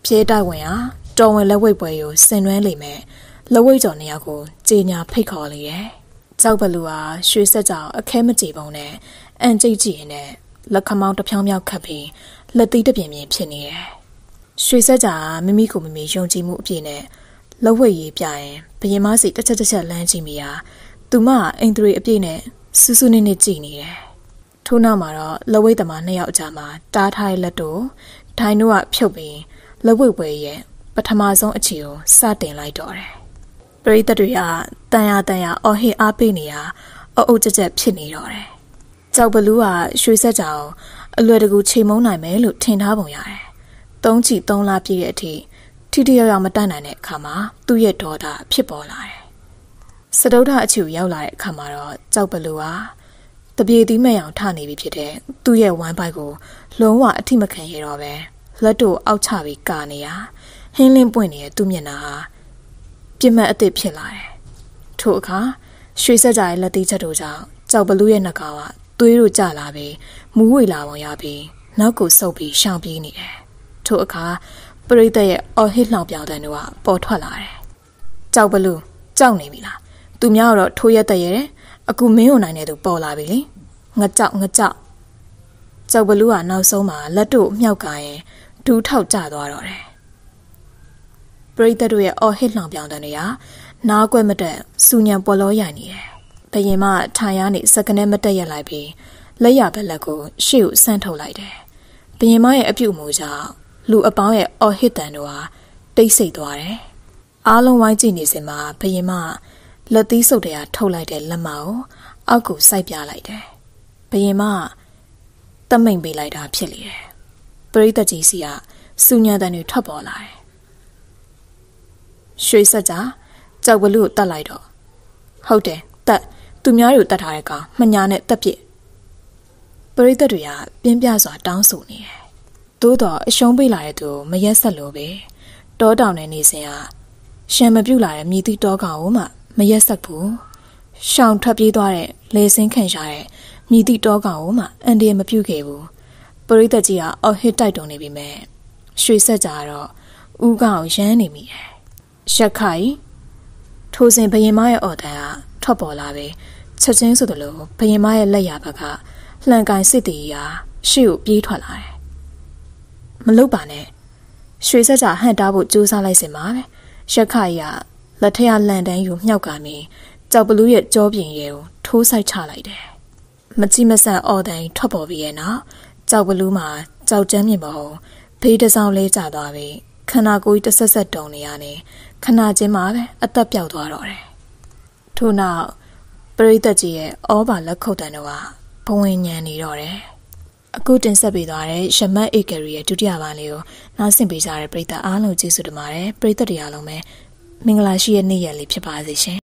ဖြေးတိုက်ဝင်ဟာတော်ဝင်လက်ဝိတ်ပွဲကိုဆင်နွှဲလိမ့်မယ်။လက်ဝိတ်ကျော်နှစ်ယောက်ကိုကြေညာဖိတ်ခေါ်လေရဲ့။ကြောက်ဘလူဟာရွှေဆက်ကြောင်အခဲမကြေပုံနဲ့အန်ကြိတ်ကြည့်ရင်လက်ခမောင်းတစ်ဖြောင်းမြောက်ခတ်ပြီးလက်သီးတပြင်းပြင်းဖြစ်နေတယ်။ရွှေဆက်ကြာမိမိကိုမိမိယုံကြည်မှုအပြည့်နဲ့လက်ဝဲရေးပြရင်ဘယင်မစီတစ်ချက်တစ်ချက်လမ်းကြည့်မိတာသူမအိမ်သူတွေအပြည့်နဲ့စူးစူးနေနေကြည်နေတယ်။ထို့နောက်မှာတော့လက်ဝဲသမားနှစ်ယောက်အကြာမှာတားထားတဲ့လက်တို့ဒိုင်တို့ကဖြုတ်ပြီးလက်ဝဲဝဲရဲ့ပထမဆုံးအခြေကိုစတင်လိုက်တော့တယ်။ပရိသတ်တွေကတန်ရတန်ရအော်ဟစ်အားပေးနေတာအုပ်အုပ်ကြက်ကြက်ဖြစ်နေတော့တယ်။ကြောက်ဘလူးကရွှေဆက်ကြောင်အလွယ်တကူချိန်မုံနိုင်မယ်လို့ထင်ထားပုံရတယ်။သုံးချီသုံးလားပြည့်တဲ့အထိထိထိရောက်ရောက်မတတ်နိုင်တဲ့အခါမှာသူ့ရဲ့ဒေါသဖြစ်ပေါ်လာတယ်။စတုဒ္ဓအချူရောက်လာတဲ့အခါမှာတော့ကြောက်ပလူဟာတပြေသီးမဲ့အောင်ထနေပြီဖြစ်တဲ့သူ့ရဲ့ဝမ်းပိုက်ကို လုံးဝအထိမခံရတော့ပဲလက်တို့အောက်ချပြီးကာနေရဟင်းလင်းပွင့်နေတဲ့သူ့မျက်နှာဟာပြစ်မှတ်အသစ်ဖြစ်လာတယ်။ထို့အခါရွှေစက်ကြရဲ့လက်သေးချက်တို့ကြောင့်ကြောက်ပလူရဲ့နှာခေါင်းကသွေးတို့ကျလာပြီးမူးဝေလာပုံရပြီးနောက်ကိုဆုပ်ပြီးရှောင်ပြေးနေတယ်။ထို့အခါပရိသတ်ရဲ့အော်ဟစ်လှောင်ပြောင်တဲ့နှုတ်ကပေါ်ထွက်လာတယ်။ကြောက်ဘလူးကြောက်နေပြီလား။သူများကတော့ထိုးရက်တဲ့ရဲတယ်။အခုမင်းုံနိုင်တဲ့သူပေါ်လာပြီလေ။ငကြောက်ငကြောက်ကျောက်ဘလူးကနောက်ဆုံးမှာလက်တို့အမြောက်ကရင်ဒူးထောက်ကျသွားတော့တယ်။ပရိသတ်တို့ရဲ့အော်ဟစ်လောင်ပြောင်တဲ့နေရာနားကွက်မတက်စူညံပေါ်လောရိုင်နေတယ်။ဘယင်မထိုင်ရနေစကနဲ့မတက်ရက်လိုက်ပြီးလက်ရဘက်လက်ကို ရှေ့ကိုဆန့်ထုတ်လိုက်တယ်။ဘရင်မရဲ့အပြုတ်မှုကြောင့်လူအပေါင်းရဲ့အော်ဟစ်တန်တို့ဟာတိတ်ဆိတ်သွားတယ်။အားလုံးဝိုင်းကြည့်နေစဉ်မှာဘရင်မလက်သီးစုပ်တရားထုတ်လိုက်တဲ့လက်မကိုအောက်ကိုစိုက်ပြလိုက်တယ်။ဘရင်မတမိန်ပေးလိုက်တာ ဖြစ်လေတယ်။ပရိသတ်ကြီးစီကစူညံတန်တွေထွက်ပေါ်လာတယ်။ရွှေဆက်ကြကြောက်ဝလူကိုတတ်လိုက်တော့ဟုတ်တယ်တတ်သူများတို့တတ်ထားတဲ့ကောင်မှညာနဲ့တက်ပြစ်ရိသတ်တွေကပြင်းပြစွာတောင်းဆိုနေတယ်။သို့တော့အရှုံးပေးလာတဲ့သူမရက်ဆက်လို့ပဲတောတောင်ထဲနေစဉ်ကရှံမပြုတ်လာတဲ့မြည်သည့်တောကောင်ကိုမှမရက်ဆက်ဘူး။ရှောင်ထွက်ပြေးသွားတဲ့လေစင်းခံရတဲ့မြည်သည့်တောကောင်ကိုမှအန်တရမပြုတ်ခဲ့ဘူး။ပရိသတ်ကြီးကအော်ဟစ်တိုက်တုံနေပြီမဲ့ရွှေဆက်ကြတော့ဥကောင်ရမ်းနေမိတယ်။ရှက်ခိုင်ထိုစဉ်ဘယင်မရဲ့အော်တန်ကထွက်ပေါ်လာပြီးချက်ချင်းဆိုသလိုဘယင်မရဲ့လက်ရဘက်ကလှန်ကန်စစ်တီရာရှေ့ကိုပြေးထွက်လာတယ်။မလုတ်ပါနဲ့။ရွှေစက်ကြဟန့်တားဖို့ကြိုးစားလိုက်စင်ပါပဲ။ရက်ခရလက်ထရလန်တန်းယူမြှောက်ကမင်းကြောက်ပလူးရဲ့ကြောပြင်ရဲကိုထိုးဆိုင်ချလိုက်တယ်။မကြည့်မဆန့်အော်တန်ထွက်ပေါ်ပြီးရဲ့နော်။ကြောက်ပလူးမှာကြောက်ကြမ်းမြင်ပေါ်ဖေးတစ်စောင်းလဲကျသွားပြီးခန္ဓာကိုယ်တစ်ဆက်ဆက်တုံနေရတယ်။ခနာချင်းမှာပဲအသက်ပြောက်သွားတော့တယ်။ထို့နောက်ပရိသတ်ကြီးရဲ့ဩဘာလက်ခုပ်တန်တို့ကဘဝင်ညံနေတော့တယ်။အခုတင်ဆက်ပေးသွားတဲ့ရမတ်အေဂရီရဲ့ဒုတိယပိုင်းလေးကိုနားဆင်ပေးကြတဲ့ပရိသတ်အားလုံးကျေးဇူးတင်ပါတယ်။ပရိသတ်တွေအားလုံးပဲမင်္ဂလာရှိတဲ့နေ့ရက်လေးဖြစ်ပါစေရှင်။